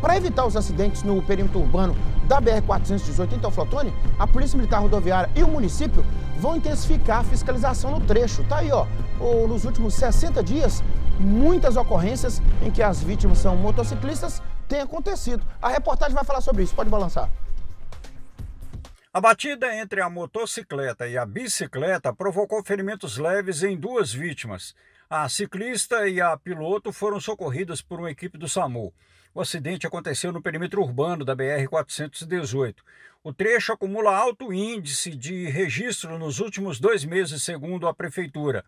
Para evitar os acidentes no perímetro urbano da BR-418 em Teoflotone, a Polícia Militar Rodoviária e o município vão intensificar a fiscalização no trecho. Tá aí, ó, nos últimos 60 dias, muitas ocorrências em que as vítimas são motociclistas têm acontecido. A reportagem vai falar sobre isso, pode balançar. A batida entre a motocicleta e a bicicleta provocou ferimentos leves em duas vítimas. A ciclista e a piloto foram socorridas por uma equipe do SAMU. O acidente aconteceu no perímetro urbano da BR-418. O trecho acumula alto índice de registro nos últimos dois meses, segundo a Prefeitura.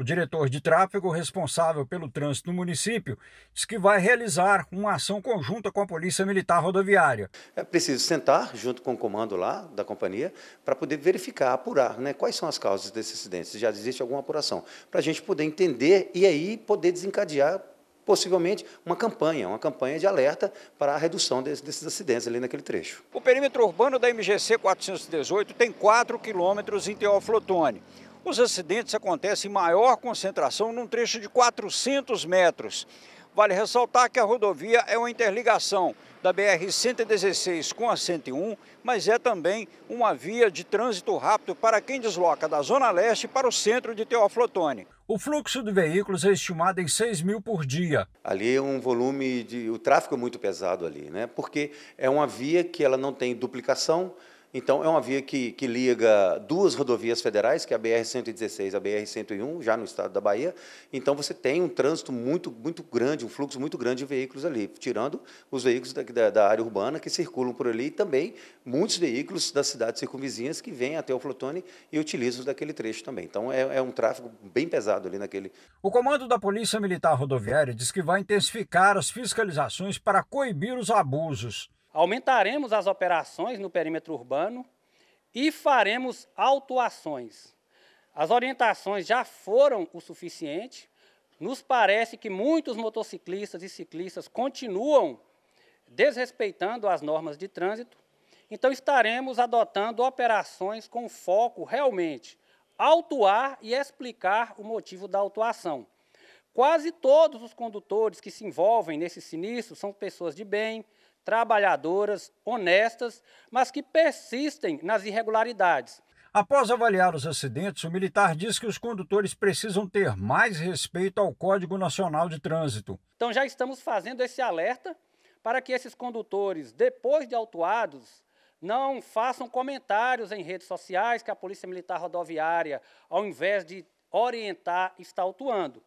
O diretor de tráfego responsável pelo trânsito no município diz que vai realizar uma ação conjunta com a Polícia Militar Rodoviária. É preciso sentar junto com o comando lá da companhia para poder verificar, apurar né, quais são as causas desse acidente, se já existe alguma apuração, para a gente poder entender e aí poder desencadear possivelmente uma campanha, uma campanha de alerta para a redução desses, desses acidentes ali naquele trecho. O perímetro urbano da MGC 418 tem 4 quilômetros em Teoflotone. Os acidentes acontecem em maior concentração num trecho de 400 metros. Vale ressaltar que a rodovia é uma interligação da BR-116 com a 101, mas é também uma via de trânsito rápido para quem desloca da Zona Leste para o centro de Teoflotone. O fluxo de veículos é estimado em 6 mil por dia. Ali é um volume de. O tráfego é muito pesado ali, né? Porque é uma via que ela não tem duplicação, então, é uma via que, que liga duas rodovias federais, que é a BR-116 e a BR-101, já no estado da Bahia. Então, você tem um trânsito muito, muito grande, um fluxo muito grande de veículos ali, tirando os veículos da, da, da área urbana que circulam por ali e também muitos veículos das cidades circunvizinhas que vêm até o Flotone e utilizam daquele trecho também. Então, é, é um tráfego bem pesado ali naquele. O comando da Polícia Militar Rodoviária diz que vai intensificar as fiscalizações para coibir os abusos. Aumentaremos as operações no perímetro urbano e faremos autuações. As orientações já foram o suficiente. Nos parece que muitos motociclistas e ciclistas continuam desrespeitando as normas de trânsito. Então, estaremos adotando operações com foco realmente autuar e explicar o motivo da autuação. Quase todos os condutores que se envolvem nesse sinistro são pessoas de bem, trabalhadoras, honestas, mas que persistem nas irregularidades. Após avaliar os acidentes, o militar diz que os condutores precisam ter mais respeito ao Código Nacional de Trânsito. Então já estamos fazendo esse alerta para que esses condutores, depois de autuados, não façam comentários em redes sociais que a Polícia Militar Rodoviária, ao invés de orientar, está autuando.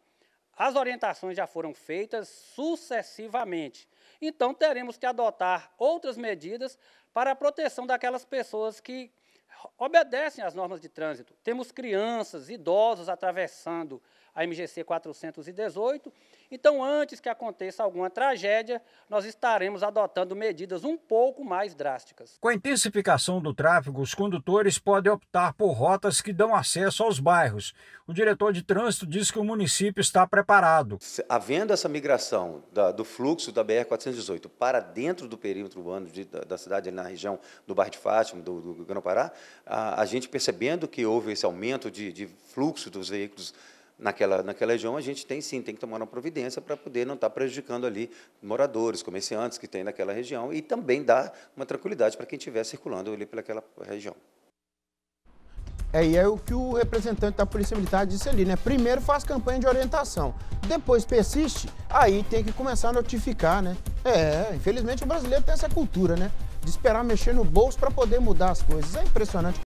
As orientações já foram feitas sucessivamente. Então, teremos que adotar outras medidas para a proteção daquelas pessoas que obedecem às normas de trânsito. Temos crianças, idosos atravessando a MGC 418 então, antes que aconteça alguma tragédia, nós estaremos adotando medidas um pouco mais drásticas. Com a intensificação do tráfego, os condutores podem optar por rotas que dão acesso aos bairros. O diretor de trânsito diz que o município está preparado. Havendo essa migração da, do fluxo da BR-418 para dentro do perímetro urbano de, da, da, cidade, na região do Bairro de Fátima, do, do Grão-Pará, a, a, gente percebendo que houve esse aumento de, de fluxo dos veículos naquela, naquela região, a gente tem sim, tem que tomar uma providência para poder não estar tá prejudicando ali moradores, comerciantes que tem naquela região e também dar uma tranquilidade para quem estiver circulando ali pelaquela região. É, e é o que o representante da Polícia Militar disse ali, né? Primeiro faz campanha de orientação, depois persiste, aí tem que começar a notificar, né? É, infelizmente o brasileiro tem essa cultura, né? De esperar mexer no bolso para poder mudar as coisas. É impressionante.